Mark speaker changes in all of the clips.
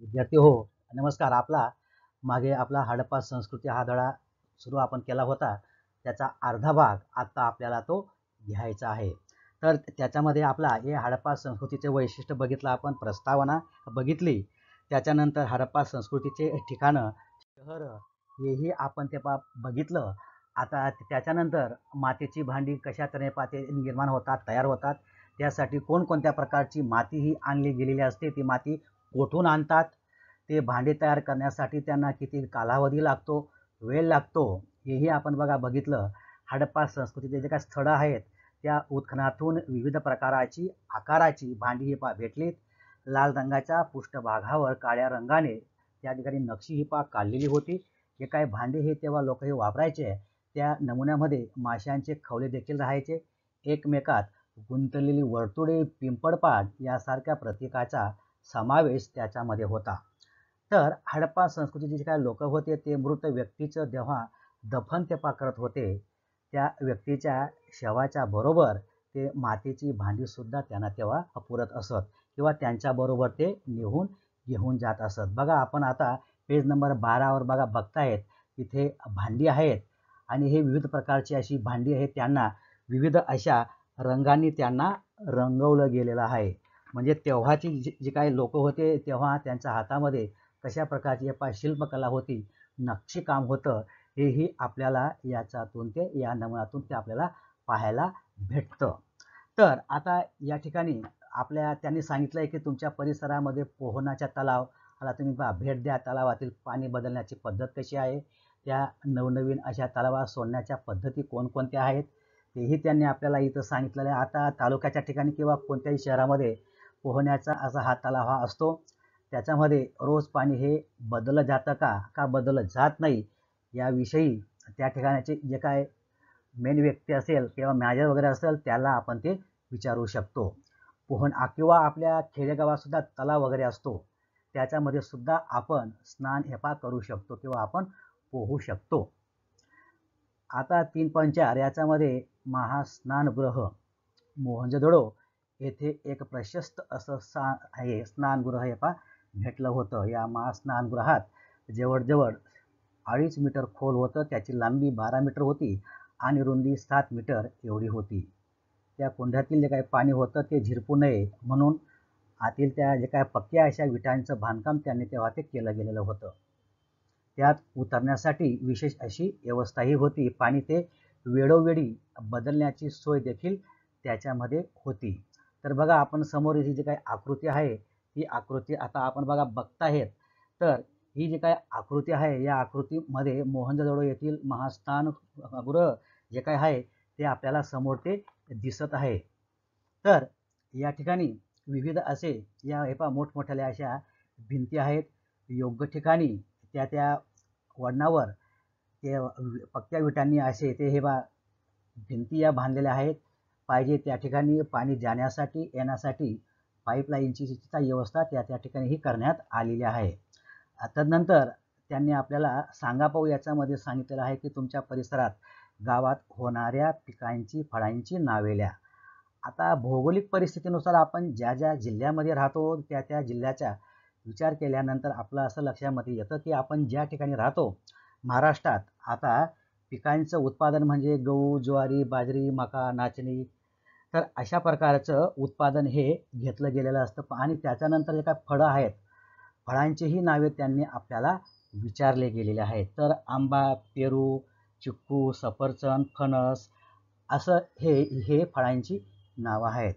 Speaker 1: विद्यार्थी हो नमस्कार आपला मागे आपला हडप्पा संस्कृती हा धडा सुरू आपण केला होता त्याचा अर्धा भाग आत्ता आपल्याला तो घ्यायचा आहे तर त्याच्यामध्ये आपला हे हडप्पा संस्कृतीचे वैशिष्ट्य बघितलं आपण प्रस्तावना बघितली त्याच्यानंतर हडप्पा संस्कृतीचे ठिकाणं शहरं हेही आपण ते पा बघितलं आता त्याच्यानंतर मातीची भांडी कशा तऱ्हे पाते निर्माण होतात तयार होतात त्यासाठी कोणकोणत्या प्रकारची माती ही आणली गेलेली असते ती माती कोठून आणतात ते भांडे तयार करण्यासाठी त्यांना किती कालावधी लागतो वेळ लागतो हेही आपण बघा बघितलं हडप्पा संस्कृतीचे जे काय स्थळं आहेत त्या उत्खनातून विविध प्रकाराची आकाराची भांडी ही पा भेटलीत लाल रंगाच्या पृष्ठभागावर काळ्या रंगाने त्या ठिकाणी नक्षी ही पा काढलेली होती जे काय भांडे हे तेव्हा लोक हे वापरायचे त्या नमुन्यामध्ये माशांचे खवले देखील राहायचे एकमेकात गुंतलेली वर्तुळे पिंपळपाट यासारख्या प्रतीकाचा समावेश त्याच्यामध्ये होता तर हडप्पा संस्कृतीचे जे काही लोक होते ते मृत व्यक्तीचं जेव्हा दफन तेपा करत होते त्या व्यक्तीच्या शवाच्या बरोबर ते मातीची भांडी सुद्धा त्यांना तेव्हा अपुरत असत किंवा त्यांच्याबरोबर ते नेहून घेऊन जात असत बघा आपण आता पेज नंबर बारावर बघा बघतायत तिथे भांडी आहेत आणि हे विविध प्रकारची अशी भांडी आहेत त्यांना विविध अशा रंगांनी त्यांना रंगवलं गेलेलं आहे म्हणजे तेव्हाची जी जी काही लोकं होते तेव्हा त्यांच्या हातामध्ये कशा प्रकारची पा शिल्पकला होती नक्षी काम होतं हेही आपल्याला याच्यातून ते या नमुनातून ते आपल्याला पाहायला भेटतं तर आता या ठिकाणी आपल्या त्यांनी सांगितलं आहे की तुमच्या परिसरामध्ये पोहण्याच्या तलाव आला तुम्ही भेट द्या तलावातील पाणी बदलण्याची पद्धत कशी आहे त्या नवनवीन अशा तलावात सोडण्याच्या पद्धती कोणकोणत्या आहेत तेही त्यांनी आपल्याला इथं सांगितलेलं आहे आता तालुक्याच्या ठिकाणी किंवा कोणत्याही शहरामध्ये पोहण्याचा असा हा तलाव हा असतो त्याच्यामध्ये रोज पाणी हे बदललं जातं का का बदललं जात नाही याविषयी त्या ठिकाणाचे जे काय मेन व्यक्ती असेल किंवा मॅनेजर वगैरे असेल त्याला आपण ते विचारू शकतो पोहण किंवा आपल्या खेडेगावातसुद्धा तलाव वगैरे असतो त्याच्यामध्ये सुद्धा आपण स्नान हेपा करू शकतो किंवा आपण पोहू शकतो आता तीन पंचार याच्यामध्ये महास्नानगृह मोहनजोदडो येथे एक प्रशस्त असं सा आहे स्नानगृह हे पा भेटलं होतं या महास्नानगृहात जवळजवळ अडीच मीटर खोल होतं त्याची लांबी बारा मीटर होती आणि रुंदी सात मीटर एवढी होती त्या कोंढ्यातील जे काही पाणी होतं ते झिरपू नये म्हणून आतील त्या जे काय पक्क्या अशा विटांचं बांधकाम त्यांनी तेव्हा ते केलं गेलेलं होतं त्यात उतरण्यासाठी विशेष अशी व्यवस्थाही होती पाणी ते वेळोवेळी बदलण्याची सोय देखील त्याच्यामध्ये होती तर बघा आपण समोर ही जी काही आकृती आहे ही आकृती आता आपण बघा बघताहेत तर ही जी काय आकृती आहे या आकृतीमध्ये मोहनजोडो येथील महास्थान गृह जे काय आहे ते आपल्याला समोर ते दिसत आहे तर या ठिकाणी विविध असे या हे पा मोठमोठ्या अशा भिंती आहेत योग्य ठिकाणी त्या त्या वडणावर ते पक्क्या विटांनी असे ते हे बा भिंती या बांधलेल्या आहेत पाहिजे त्या ठिकाणी पाणी जाण्यासाठी येण्यासाठी पाईपलाईनची व्यवस्था त्या त्या ठिकाणी ही करण्यात आलेली आहे त्यानंतर त्यांनी आपल्याला सांगा पाहू याच्यामध्ये सांगितलेलं आहे की तुमच्या परिसरात गावात होणाऱ्या पिकांची फळांची नावे आता भौगोलिक परिस्थितीनुसार आपण ज्या ज्या जिल्ह्यामध्ये राहतो त्या त्या जिल्ह्याचा विचार केल्यानंतर आपलं असं लक्षामध्ये येतं की आपण ज्या ठिकाणी राहतो महाराष्ट्रात आता पिकांचं उत्पादन म्हणजे गहू ज्वारी बाजरी मका नाचणी तर अशा प्रकारचं उत्पादन हे घेतलं गेलेलं असतं आणि त्याच्यानंतर जे काय फळं आहेत फळांचीही नावे त्यांनी आपल्याला विचारले गेलेले आहेत तर आंबा पेरू चिक्कू सफरचंद फणस असं हे हे फळांची नावं आहेत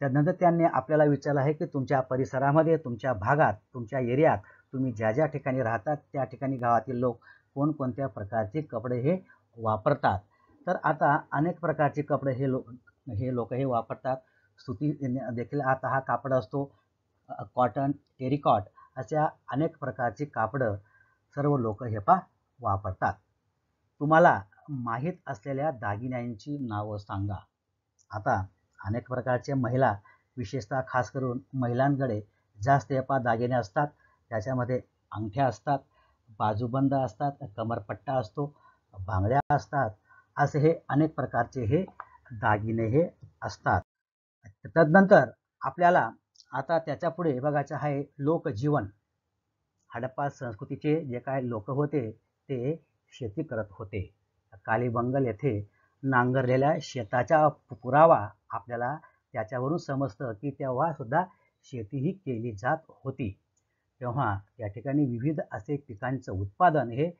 Speaker 1: त्यानंतर त्यांनी आपल्याला विचारलं आहे की तुमच्या परिसरामध्ये तुमच्या भागात तुमच्या एरियात तुम्ही ज्या ज्या ठिकाणी राहतात त्या ठिकाणी गावातील लोक कोणकोणत्या प्रकारचे कपडे हे वापरतात तर आता अनेक प्रकारचे कपडे हे लोक हे लोक हे वापरतात सुती देखील आता हा कापड असतो कॉटन टेरिकॉट अशा अनेक प्रकारची कापडं सर्व लोक हे पा वापरतात तुम्हाला माहीत असलेल्या दागिन्यांची नावं सांगा आता अनेक प्रकारचे महिला विशेषतः खास करून महिलांकडे जास्त हेपा दागिने असतात त्याच्यामध्ये अंगठ्या असतात बाजूबंद असतात कमरपट्टा असतो बांगड्या असतात असे हे अनेक प्रकारचे हे दागिने हे असतात तदनंतर आपल्याला आता त्याच्या पुढे बघायचं आहे लोकजीवन हडप्पा संस्कृतीचे जे काय लोक होते ते शेती करत होते कालीबंगल येथे नांगरलेल्या शेताचा पुरावा आपल्याला त्याच्यावरून समजतं की तेव्हा सुद्धा शेती ही केली जात होती तेव्हा या ठिकाणी विविध असे पिकांचं उत्पादन हे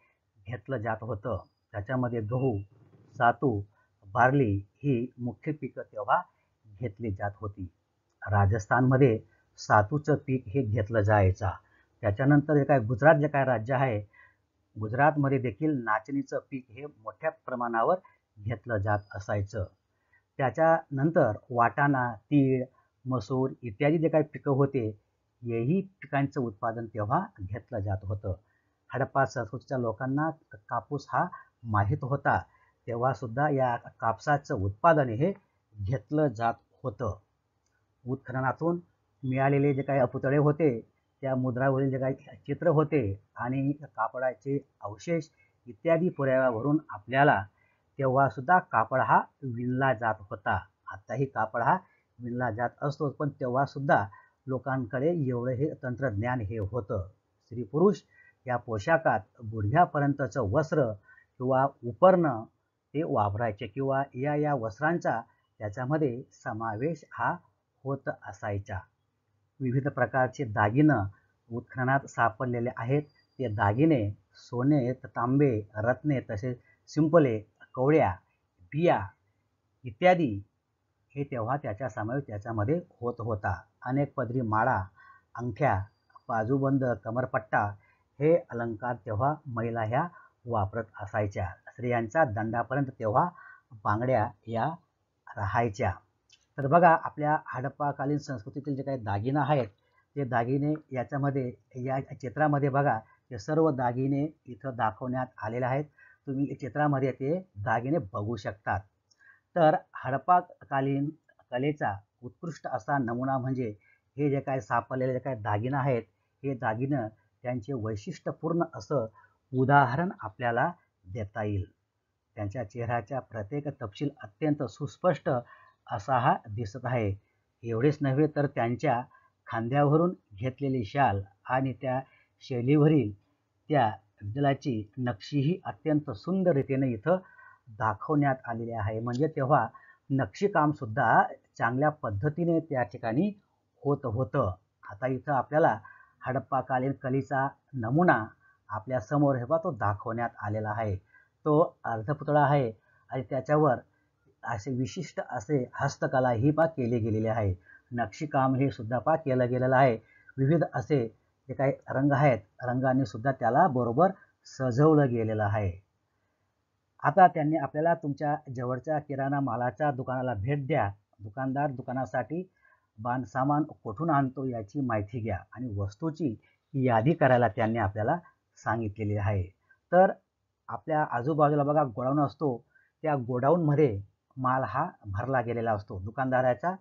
Speaker 1: घेतलं जात होतं त्याच्यामध्ये गहू सातू बार्ली ही मुख्य पिकं तेव्हा घेतली जात होती राजस्थानमध्ये सातूचं पीक हे घेतलं जायचं त्याच्यानंतर जे काय गुजरात जे काय राज्य आहे गुजरातमध्ये देखील नाचणीचं पीक हे मोठ्या प्रमाणावर घेतलं जात असायचं त्याच्यानंतर वाटाणा तीळ मसूर इत्यादी जे काही पिकं होते हेही पिकांचं उत्पादन तेव्हा घेतलं जात होतं हडप्पा संस्कृतीच्या लोकांना कापूस हा माहीत होता तेव्हा सुद्धा या कापसाचं उत्पादन हे घेतलं जात होतं उत्खननातून मिळालेले जे काही अपुतळे होते त्या मुद्रावरील जे काही चित्र होते आणि कापडाचे अवशेष इत्यादी पुराव्यावरून आपल्याला तेव्हा सुद्धा कापड हा विणला जात होता आत्ताही कापड हा विणला जात असतो पण तेव्हा सुद्धा लोकांकडे एवढं हे तंत्रज्ञान हे होतं स्त्री पुरुष या पोशाखात गुडघ्यापर्यंतचं वस्त्र किंवा उपरणं ते वापरायचे किंवा या या वस्त्रांचा त्याच्यामध्ये समावेश हा होत असायचा विविध प्रकारचे दागिनं उत्खननात सापडलेले आहेत ते दागिने सोने तांबे रत्ने तसेच शिंपले कवळ्या बिया इत्यादी हे तेव्हा त्याच्या समावेश त्याच्यामध्ये होत होता अनेक पदरी माळा अंगठ्या बाजूबंद कमरपट्टा हे अलंकार तेव्हा महिला ह्या वापरत असायच्या स्त्रियांच्या दंडापर्यंत तेव्हा बांगड्या या राहायच्या तर बघा आपल्या हडप्पाकालीन संस्कृतीतील जे काही दागिना आहेत ते दागिने याच्यामध्ये या चित्रामध्ये बघा ते सर्व दागिने इथं दाखवण्यात आलेले आहेत तुम्ही चित्रामध्ये ते दागिने बघू शकतात तर हडप्पाकालीन कलेचा उत्कृष्ट असा नमुना म्हणजे हे जे काय सापडलेले जे काय दागिने आहेत हे दागिनं त्यांचे वैशिष्ट्यपूर्ण असं उदाहरण आपल्याला देता येईल त्यांच्या चेहऱ्याच्या प्रत्येक तपशील अत्यंत सुस्पष्ट असा हा दिसत आहे एवढेच नव्हे तर त्यांच्या खांद्यावरून घेतलेली शाल आणि त्या शैलीवरील त्या नक्षी नक्षीही अत्यंत सुंदर रीतीने इथं दाखवण्यात आलेली आहे म्हणजे तेव्हा नक्षीकामसुद्धा चांगल्या पद्धतीने त्या ठिकाणी होत होतं आता इथं आपल्याला हडप्पाकालीन कलेचा नमुना आपल्या समोर हे बा तो दाखवण्यात आलेला आहे तो अर्धपुतळा आहे आणि त्याच्यावर असे विशिष्ट असे हस्तकला ही पा केली गेलेली आहे नक्षीकाम हे सुद्धा पा केलं गेलेलं आहे विविध असे जे काही रंग आहेत रंगाने सुद्धा त्याला बरोबर सजवलं गेलेलं आहे आता त्यांनी आपल्याला तुमच्या जवळच्या किराणा मालाच्या दुकानाला भेट द्या दुकानदार दुकानासाठी बांधसामान कुठून आणतो याची माहिती घ्या आणि वस्तूची यादी करायला त्यांनी आपल्याला सांगितलेली आहे तर आपल्या आजूबाजूला बघा गोडाऊन असतो त्या गोडाऊनमध्ये माल हा भरला गेलेला असतो दुकानदाराच्या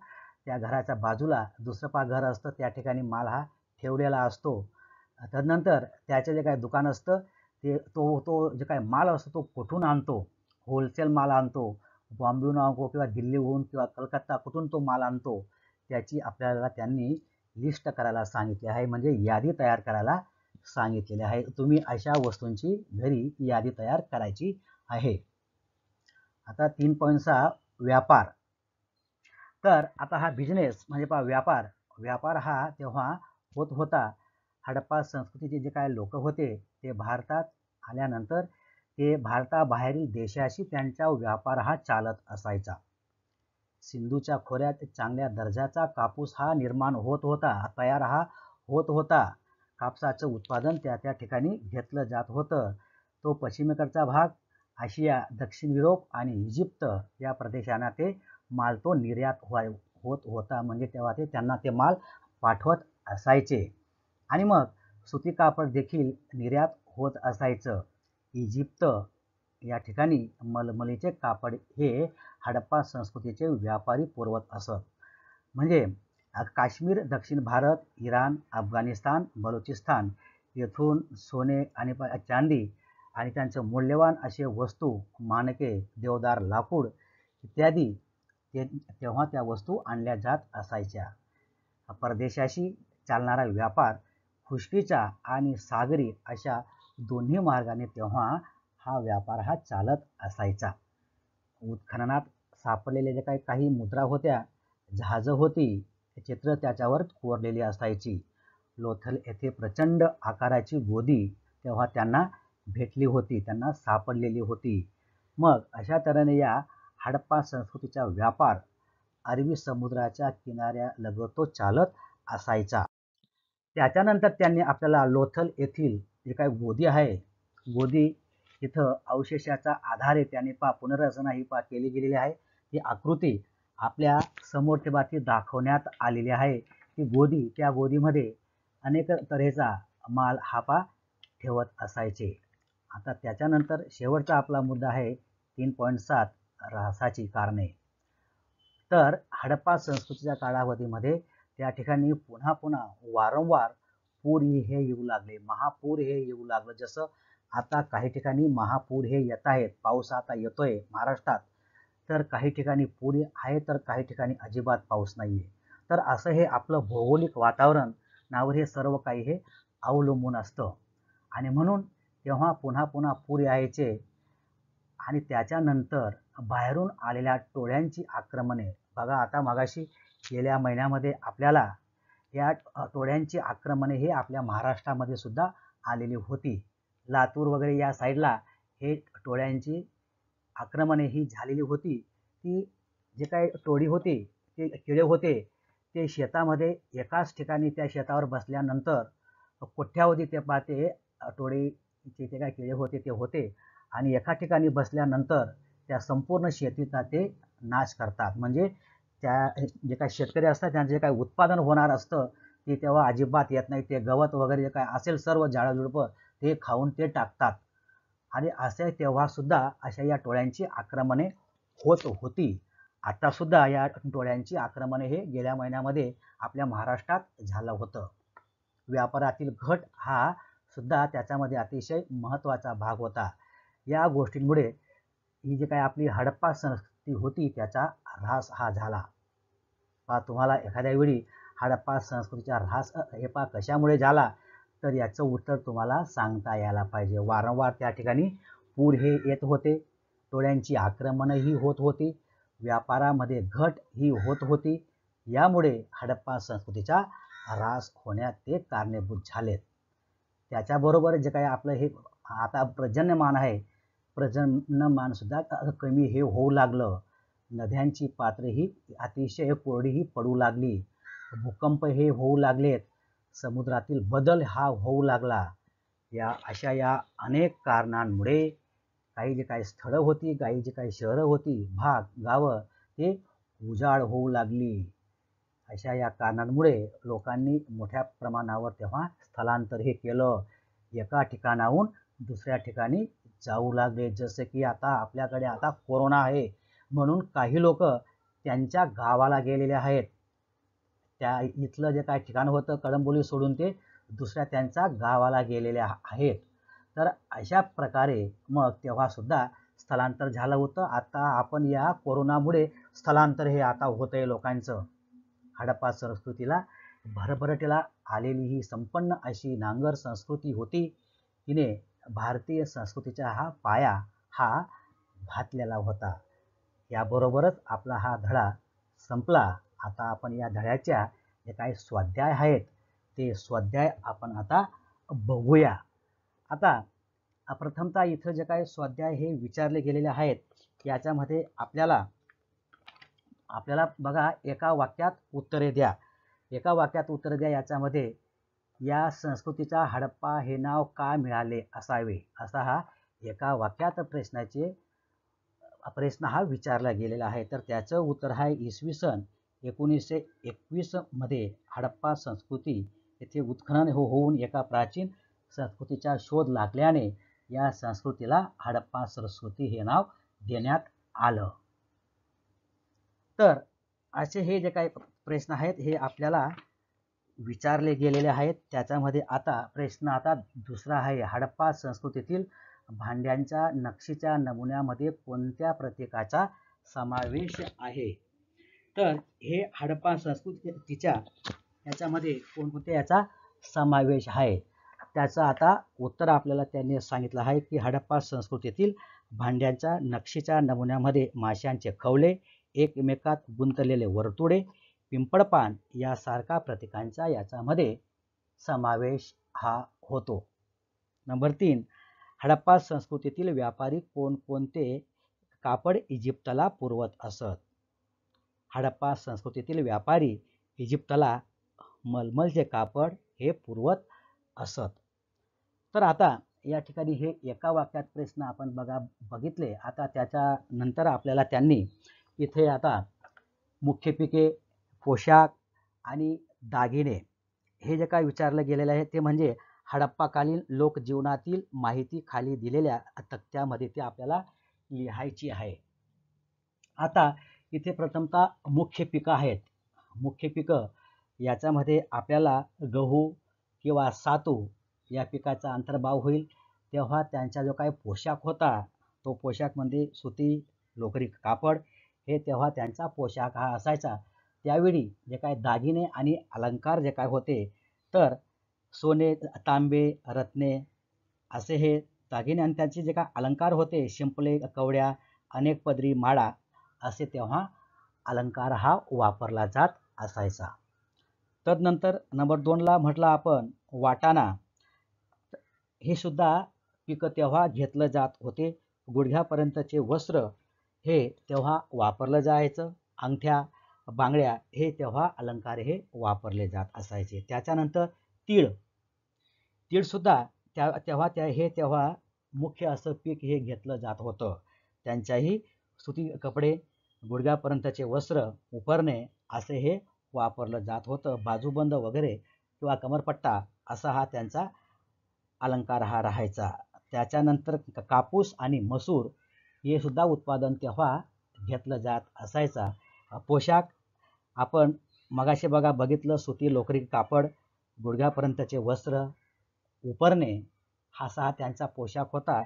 Speaker 1: त्या घराच्या बाजूला दुसरं पा घर असतं त्या ठिकाणी माल हा ठेवलेला असतो तदनंतर त्याचे जे काय दुकान असतं ते तो तो जे काय माल असतो तो कुठून आणतो होलसेल माल आणतो बॉम्बेहून आणतो किंवा दिल्लीहून किंवा कलकत्ता कुठून तो माल आणतो त्याची आपल्याला त्यांनी लिस्ट करायला सांगितली आहे म्हणजे यादी तयार करायला सांगितलेले आहे तुम्ही अशा वस्तूंची घरी यादी तयार करायची आहे आता तीन पॉईंट व्यापार तर आता हा बिझनेस म्हणजे पहा व्यापार व्यापार हा तेव्हा होत होता हडप्पा संस्कृतीचे जे काय लोक होते ते भारतात आल्यानंतर ते भारताबाहेरील देशाशी त्यांचा व्यापार हा चालत असायचा सिंधूच्या खोऱ्यात चांगल्या दर्जाचा कापूस हा निर्माण होत होता तयार हा होत होता कापसाचं उत्पादन त्या त्या ठिकाणी घेतलं जात होतं तो पश्चिमेकडचा भाग आशिया दक्षिण युरोप आणि इजिप्त या प्रदेशांना ते माल तो निर्यात व्हाय होत होता म्हणजे तेव्हा ते त्यांना ते माल पाठवत असायचे आणि मग सुती कापड देखील निर्यात होत असायचं इजिप्त या ठिकाणी मलमलीचे कापड हे हडप्पा संस्कृतीचे व्यापारी पुरवत असत म्हणजे काश्मीर दक्षिण भारत इराण अफगाणिस्तान बलुचिस्तान येथून सोने आणि चांदी आणि त्यांचं मूल्यवान असे वस्तू मानके देवदार लाकूड इत्यादी ते तेव्हा त्या वस्तू आणल्या जात असायच्या परदेशाशी चालणारा व्यापार खुष्टीचा आणि सागरी अशा दोन्ही मार्गाने तेव्हा हा व्यापार हा चालत असायचा उत्खननात सापडलेल्या ज्या काही काही मुद्रा होत्या जहाजं होती हे चित्र त्याच्यावर कोरलेली असायची लोथल येथे प्रचंड आकाराची गोदी तेव्हा त्यांना भेटली होती त्यांना सापडलेली होती मग अशा तऱ्हेने या हडप्पा संस्कृतीचा व्यापार अरबी समुद्राच्या किनाऱ्या लगतो चालत असायचा त्याच्यानंतर त्यांनी आपल्याला लोथल येथील जे काही गोदी आहे गोदी इथं अवशेषाच्या आधारे त्याने पा पुनर्रचना ही पा केली गेलेली आहे ही आकृती आपल्या समोर बाबतीत दाखवण्यात आलेली आहे की गोदी त्या गोदीमध्ये अनेक तऱ्हेचा माल हापा ठेवत असायचे आता त्याच्यानंतर शेवटचा आपला मुद्दा आहे तीन पॉईंट सात रासाची कारणे तर हडप्पा संस्कृतीच्या काळावधीमध्ये त्या ठिकाणी पुन्हा पुन्हा वारंवार पूर हे येऊ लागले महापूर हे येऊ लागलं जसं आता काही ठिकाणी महापूर हे येत आहेत पाऊस आता येतोय महाराष्ट्रात तर काही ठिकाणी पुरी आहे तर काही ठिकाणी अजिबात पाऊस नाही आहे तर असं हे आपलं भौगोलिक वातावरण नावर हे सर्व काही हे अवलंबून असतं आणि म्हणून तेव्हा पुन्हा पुन्हा पूर यायचे आणि त्याच्यानंतर बाहेरून आलेल्या टोळ्यांची आक्रमणे बघा आता मागाशी गेल्या महिन्यामध्ये आपल्याला या टोळ्यांची आक्रमणे हे आपल्या महाराष्ट्रामध्ये सुद्धा आलेली होती लातूर वगैरे या साईडला हे टोळ्यांची आक्रमणे ही झालेली होती ती जे काही टोळी होती ते किडे होते ते शेतामध्ये एकाच ठिकाणी त्या शेतावर बसल्यानंतर कोठ्यावधी ते पाहते टोळीचे जे काय किडे होते ते होते आणि एका ठिकाणी बसल्यानंतर त्या संपूर्ण शेतीचा ते नाश करतात म्हणजे त्या जे काही शेतकरी असतात त्यांचं जे काही उत्पादन होणार असतं ते तेव्हा अजिबात येत नाही ते गवत वगैरे जे काय असेल सर्व झाडाझुडपं ते खाऊन ते टाकतात आणि असे तेव्हा सुद्धा अशा या टोळ्यांची आक्रमणे होत होती आता सुद्धा या टोळ्यांची आक्रमणे हे गेल्या महिन्यामध्ये आपल्या महाराष्ट्रात झालं होतं व्यापारातील घट हा सुद्धा त्याच्यामध्ये अतिशय महत्त्वाचा भाग होता या गोष्टींमुळे ही जी काही आपली हडप्पा संस्कृती होती त्याचा ऱ्हास हा झाला पा तुम्हाला एखाद्या वेळी हडप्पा संस्कृतीचा ऱ्हास हे कशामुळे झाला तर याचं उत्तर तुम्हाला सांगता यायला पाहिजे वारंवार त्या ठिकाणी पूर हे येत होते टोळ्यांची आक्रमणही होत होती व्यापारामध्ये घट ही होत होती यामुळे हडप्पा संस्कृतीचा ऱ्हास होण्यात ते कारणीभूत झालेत त्याच्याबरोबर जे काही आपलं हे आता प्रजन्यमान आहे प्रजन्यमानसुद्धा कमी हे होऊ लागलं नद्यांची पात्र ही अतिशय कोरडीही पडू लागली भूकंप हे होऊ लागलेत समुद्रातील बदल हा होऊ लागला या अशा या अनेक कारणांमुळे काही जे काही स्थळं होती काही जे काही शहरं होती भाग गावं ते उजाड होऊ लागली अशा या कारणांमुळे लोकांनी मोठ्या प्रमाणावर तेव्हा स्थलांतर हे केलं एका ठिकाणाहून दुसऱ्या ठिकाणी जाऊ लागले जसं की आता आपल्याकडे आता कोरोना आहे म्हणून काही लोक त्यांच्या गावाला गेलेले आहेत त्या इथलं जे काय ठिकाण होतं कळंबोली सोडून ते दुसऱ्या त्यांच्या गावाला गेलेले आहेत तर अशा प्रकारे मग तेव्हासुद्धा स्थलांतर झालं होतं आता आपण या कोरोनामुळे स्थलांतर हे आता होत आहे लोकांचं हडप्पा संस्कृतीला भरभरटीला आलेली ही संपन्न अशी नांगर संस्कृती होती तिने भारतीय संस्कृतीचा हा पाया हा घातलेला होता याबरोबरच आपला हा धडा संपला आता आपण या धड्याच्या जे काही स्वाध्याय आहेत ते स्वाध्याय आपण आता बघूया आता प्रथमतः इथं जे काही स्वाध्याय हे विचारले गेलेले आहेत याच्यामध्ये आपल्याला आपल्याला बघा एका वाक्यात उत्तरे द्या एका वाक्यात उत्तरे द्या याच्यामध्ये या संस्कृतीचा हडप्पा हे नाव का मिळाले असावे असा हा एका वाक्यात प्रश्नाचे प्रश्न हा विचारला गेलेला आहे तर त्याचं उत्तर आहे इसवी सन एकोणीसशे एकवीसमध्ये हडप्पा संस्कृती येथे उत्खनन हो होऊन एका प्राचीन संस्कृतीचा शोध लागल्याने या संस्कृतीला हडप्पा संस्कृती हे नाव देण्यात आलं तर असे हे जे काही प्रश्न आहेत हे आपल्याला विचारले गेलेले आहेत त्याच्यामध्ये आता प्रश्न आता दुसरा आहे हडप्पा संस्कृतीतील भांड्यांच्या नक्षीच्या नमुन्यामध्ये कोणत्या प्रतीकाचा समावेश आहे तर हे हडप्पा तिच्या याच्यामध्ये कोणकोणत्या याचा समावेश आहे त्याचं आता उत्तर आपल्याला त्यांनी सांगितलं आहे की हडप्पा संस्कृतीतील भांड्यांच्या नक्षीच्या नमुन्यामध्ये माशांचे खवले एकमेकात गुंतलेले वर्तुळे पिंपळपान यासारखा प्रतिकांचा याच्यामध्ये समावेश हा होतो नंबर तीन हडप्पा संस्कृतीतील व्यापारी कोणकोणते कापड इजिप्तला पुरवत असत हडप्पा संस्कृतीतील व्यापारी इजिप्तला मलमलचे कापड हे पुरवत असत तर आता या ठिकाणी हे एका वाक्यात प्रश्न आपण बघा बघितले आता त्याच्या नंतर आपल्याला त्यांनी इथे आता मुख्य पिके पोशाख आणि दागिने हे जे काय विचारलं गेलेलं आहे ते म्हणजे हडप्पाकालीन लोकजीवनातील माहिती खाली दिलेल्या तक्त्यामध्ये ते आपल्याला लिहायची आहे आता इथे प्रथमतः मुख्य पिकं आहेत मुख्य पिकं याच्यामध्ये आपल्याला गहू किंवा सातू या पिकाचा अंतर्भाव होईल तेव्हा त्यांचा जो काही पोशाख होता तो पोशाखमध्ये सुती लोकरी कापड हे तेव्हा त्यांचा पोशाख हा असायचा त्यावेळी जे काय दागिने आणि अलंकार जे काय होते तर सोने तांबे रत्ने असे हे दागिने आणि त्यांचे जे काय अलंकार होते शिंपले कवड्या अनेक पदरी माळा असे तेव्हा अलंकार हा वापरला जात असायचा तदनंतर नंबर दोनला म्हटलं आपण वाटाणा हे सुद्धा पिकं तेव्हा घेतलं जात होते गुडघ्यापर्यंतचे वस्त्र हे तेव्हा वापरलं जायचं अंगठ्या बांगड्या हे तेव्हा अलंकार हे वापरले जात असायचे त्याच्यानंतर तीळ तीळसुद्धा त्या तेव्हा त्या हे तेव्हा मुख्य असं पीक हे घेतलं जात होतं त्यांच्याही सुती कपडे गुडघ्यापर्यंतचे वस्त्र उपरणे असे हे वापरलं जात होतं बाजूबंद वगैरे किंवा कमरपट्टा असा हा त्यांचा अलंकार हा राहायचा त्याच्यानंतर कापूस आणि मसूर हे सुद्धा उत्पादन तेव्हा घेतलं जात असायचा पोशाख आपण मगाशी बघा बघितलं सुती लोकरी कापड गुडघ्यापर्यंतचे वस्त्र उपरणे हा सहा त्यांचा पोशाख होता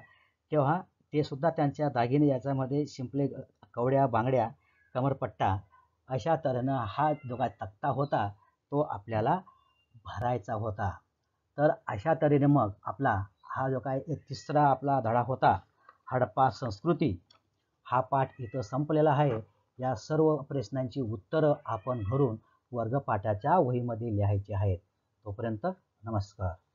Speaker 1: तेव्हा ते सुद्धा त्यांच्या दागिने याच्यामध्ये शिंपले कवड्या बांगड्या कमरपट्टा अशा तऱ्हेनं हा जो काय तक्ता होता तो आपल्याला भरायचा होता तर अशा तऱ्हेने मग आपला हा जो काय तिसरा आपला धडा होता हडप्पा संस्कृती हा पाठ इथं संपलेला आहे या सर्व प्रश्नांची उत्तरं आपण भरून वर्गपाठाच्या वहीमध्ये लिहायची आहेत तोपर्यंत नमस्कार